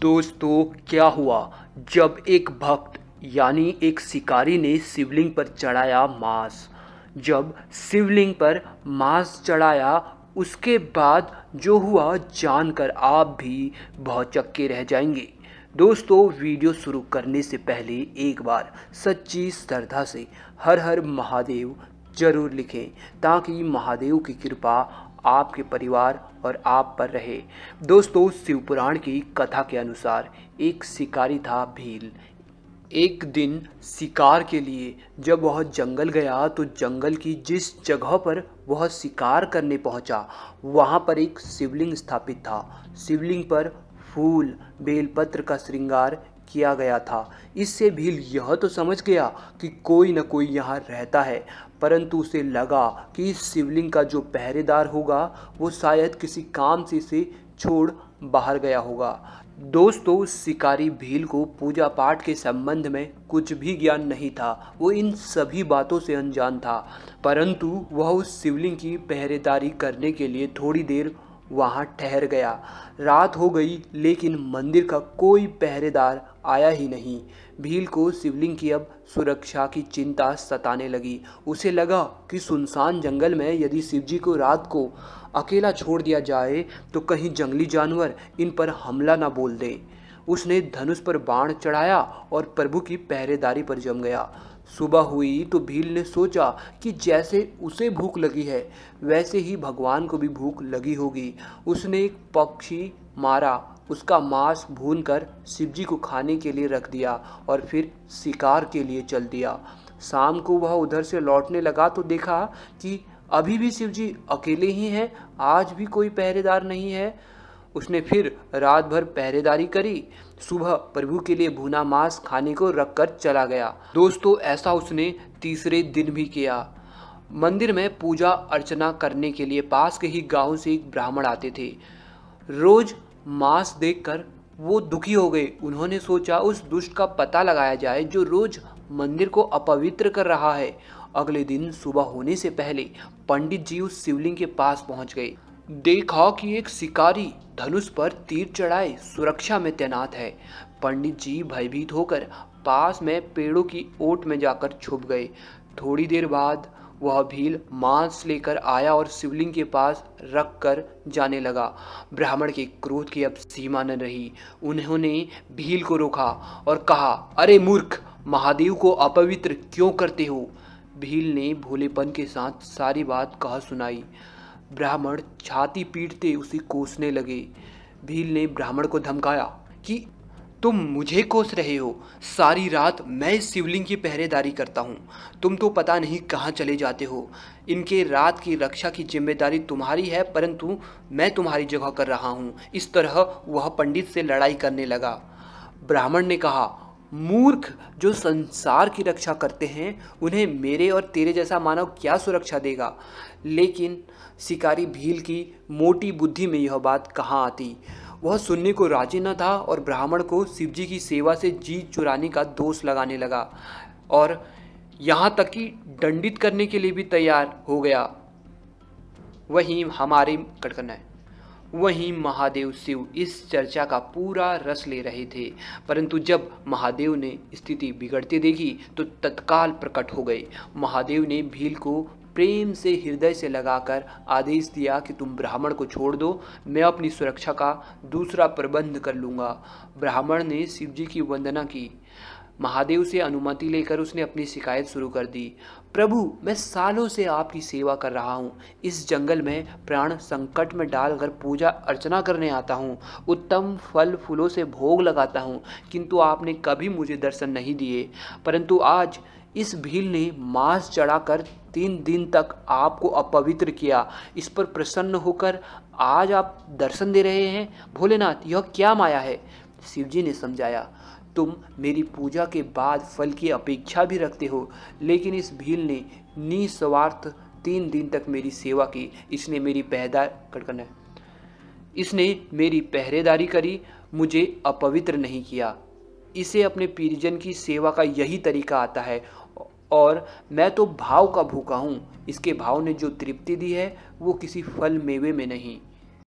दोस्तों क्या हुआ जब एक भक्त यानी एक शिकारी ने शिवलिंग पर चढ़ाया मांस जब शिवलिंग पर मांस चढ़ाया उसके बाद जो हुआ जानकर आप भी बहुत चक्के रह जाएंगे दोस्तों वीडियो शुरू करने से पहले एक बार सच्ची श्रद्धा से हर हर महादेव जरूर लिखें ताकि महादेव की कृपा आपके परिवार और आप पर रहे दोस्तों शिवपुराण की कथा के अनुसार एक शिकारी था भील एक दिन शिकार के लिए जब वह जंगल गया तो जंगल की जिस जगह पर वह शिकार करने पहुंचा वहां पर एक शिवलिंग स्थापित था शिवलिंग पर फूल बेलपत्र का श्रृंगार किया गया था इससे भील यह तो समझ गया कि कोई न कोई यहाँ रहता है परंतु उसे लगा कि इस शिवलिंग का जो पहरेदार होगा वो शायद किसी काम से इसे छोड़ बाहर गया होगा दोस्तों उस शिकारी भील को पूजा पाठ के संबंध में कुछ भी ज्ञान नहीं था वो इन सभी बातों से अनजान था परंतु वह उस शिवलिंग की पहरेदारी करने के लिए थोड़ी देर वहाँ ठहर गया रात हो गई लेकिन मंदिर का कोई पहरेदार आया ही नहीं भील को शिवलिंग की अब सुरक्षा की चिंता सताने लगी उसे लगा कि सुनसान जंगल में यदि शिवजी को रात को अकेला छोड़ दिया जाए तो कहीं जंगली जानवर इन पर हमला ना बोल दें उसने धनुष पर बाण चढ़ाया और प्रभु की पहरेदारी पर जम गया सुबह हुई तो भील ने सोचा कि जैसे उसे भूख लगी है वैसे ही भगवान को भी भूख लगी होगी उसने एक पक्षी मारा उसका मांस भूनकर शिवजी को खाने के लिए रख दिया और फिर शिकार के लिए चल दिया शाम को वह उधर से लौटने लगा तो देखा कि अभी भी शिवजी अकेले ही हैं आज भी कोई पहरेदार नहीं है उसने फिर रात भर पहरेदारी करी सुबह प्रभु के लिए भुना मांस खाने को रख कर चला गया दोस्तों ऐसा उसने तीसरे दिन भी किया मंदिर में पूजा अर्चना करने के लिए पास के ही गांव से एक ब्राह्मण आते थे रोज मांस देखकर वो दुखी हो गए उन्होंने सोचा उस दुष्ट का पता लगाया जाए जो रोज मंदिर को अपवित्र कर रहा है अगले दिन सुबह होने से पहले पंडित जी उस शिवलिंग के पास पहुंच गए देखा कि एक शिकारी धनुष पर तीर चढ़ाए सुरक्षा में तैनात है पंडित जी भयभीत होकर पास में पेड़ों की ओट में जाकर छुप गए थोड़ी देर बाद वह भील मांस लेकर आया और शिवलिंग के पास रख कर जाने लगा ब्राह्मण के क्रोध की अब सीमा न रही उन्होंने भील को रोका और कहा अरे मूर्ख महादेव को अपवित्र क्यों करते हो भील ने भोलेपन के साथ सारी बात कह सुनाई ब्राह्मण छाती पीटते उसे कोसने लगे भील ने ब्राह्मण को धमकाया कि तुम मुझे कोस रहे हो सारी रात मैं शिवलिंग की पहरेदारी करता हूँ तुम तो पता नहीं कहाँ चले जाते हो इनके रात की रक्षा की जिम्मेदारी तुम्हारी है परंतु मैं तुम्हारी जगह कर रहा हूँ इस तरह वह पंडित से लड़ाई करने लगा ब्राह्मण ने कहा मूर्ख जो संसार की रक्षा करते हैं उन्हें मेरे और तेरे जैसा मानव क्या सुरक्षा देगा लेकिन शिकारी भील की मोटी बुद्धि में यह बात कहाँ आती वह सुनने को राजी न था और ब्राह्मण को शिवजी की सेवा से जीत चुराने का दोष लगाने लगा और यहाँ तक कि दंडित करने के लिए भी तैयार हो गया वहीं हमारे कटकना है वहीं महादेव शिव इस चर्चा का पूरा रस ले रहे थे परंतु जब महादेव ने स्थिति बिगड़ते देखी तो तत्काल प्रकट हो गए महादेव ने भील को प्रेम से हृदय से लगाकर आदेश दिया कि तुम ब्राह्मण को छोड़ दो मैं अपनी सुरक्षा का दूसरा प्रबंध कर लूँगा ब्राह्मण ने शिवजी की वंदना की महादेव से अनुमति लेकर उसने अपनी शिकायत शुरू कर दी प्रभु मैं सालों से आपकी सेवा कर रहा हूँ इस जंगल में प्राण संकट में डालकर पूजा अर्चना करने आता हूँ उत्तम फल फूलों से भोग लगाता हूँ किंतु आपने कभी मुझे दर्शन नहीं दिए परंतु आज इस भील ने मांस चढ़ाकर तीन दिन तक आपको अपवित्र किया इस पर प्रसन्न होकर आज आप दर्शन दे रहे हैं भोलेनाथ यह क्या माया है शिवजी ने समझाया तुम मेरी पूजा के बाद फल की अपेक्षा भी रखते हो लेकिन इस भील ने निस्वार्थ तीन दिन तक मेरी सेवा की इसने मेरी पहदा करना इसने मेरी पहरेदारी करी मुझे अपवित्र नहीं किया इसे अपने परिजन की सेवा का यही तरीका आता है और मैं तो भाव का भूखा हूँ इसके भाव ने जो तृप्ति दी है वो किसी फल मेवे में नहीं